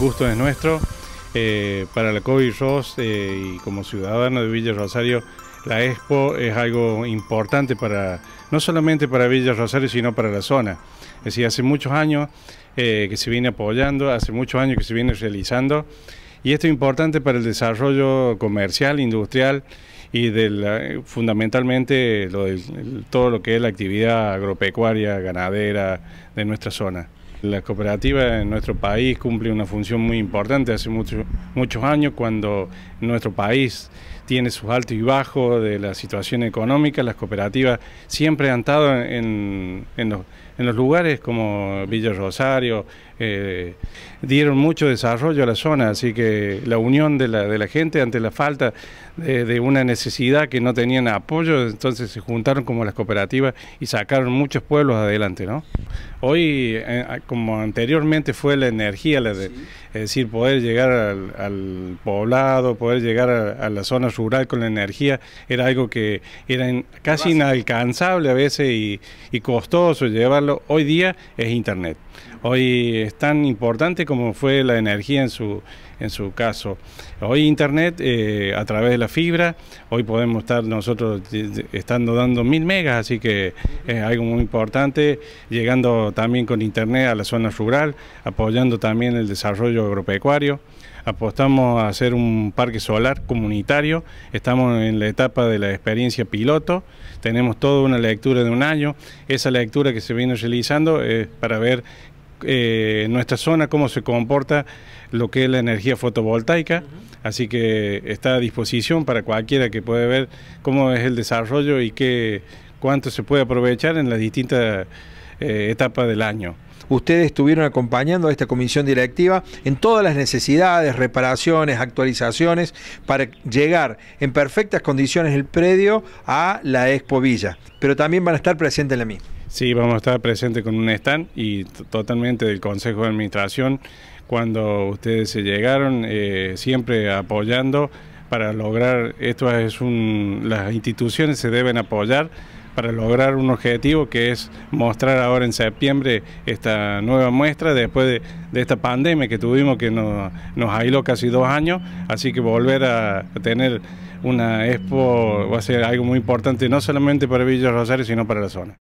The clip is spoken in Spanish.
gusto es nuestro. Eh, para la COVID Ross eh, y como ciudadano de Villa Rosario, la Expo es algo importante para, no solamente para Villa Rosario, sino para la zona. Es decir, hace muchos años eh, que se viene apoyando, hace muchos años que se viene realizando, y esto es importante para el desarrollo comercial, industrial y fundamentalmente todo lo que es la actividad agropecuaria, ganadera de nuestra zona. La cooperativa en nuestro país cumple una función muy importante hace muchos años cuando nuestro país tiene sus altos y bajos de la situación económica, las cooperativas siempre han estado en, los, en los lugares como Villa Rosario, eh, dieron mucho desarrollo a la zona, así que la unión de la, de la gente ante la falta de, una necesidad que no tenían apoyo, entonces se juntaron como las cooperativas y sacaron muchos pueblos adelante. ¿no? Hoy, eh, como anteriormente fue la energía, la de, es decir, poder llegar al, poblado, poder llegar a, la zona rural con la energía, era algo que era casi inalcanzable a veces y, y costoso llevarlo. Hoy día es Internet. Hoy tan importante como fue la energía en su, en su caso. Hoy Internet, eh, a través de la fibra, hoy podemos estar nosotros estando dando mil megas, así que es algo muy importante, llegando también con Internet a la zona rural, apoyando también el desarrollo agropecuario apostamos a hacer un parque solar comunitario, estamos en la etapa de la experiencia piloto, tenemos toda una lectura de un año, esa lectura que se viene realizando es para ver en eh, nuestra zona cómo se comporta lo que es la energía fotovoltaica, así que está a disposición para cualquiera que pueda ver cómo es el desarrollo y qué, cuánto se puede aprovechar en las distintas eh, etapas del año ustedes estuvieron acompañando a esta comisión directiva en todas las necesidades, reparaciones, actualizaciones, para llegar en perfectas condiciones el predio a la Expo Villa, pero también van a estar presentes en la misma. Sí, vamos a estar presentes con un stand y totalmente del Consejo de Administración cuando ustedes se llegaron, eh, siempre apoyando para lograr, esto es un, las instituciones se deben apoyar para lograr un objetivo que es mostrar ahora en septiembre esta nueva muestra después de, esta pandemia que tuvimos que nos, aisló casi dos años, así que volver a, tener una expo va a ser algo muy importante no solamente para Villa Rosario sino para la zona.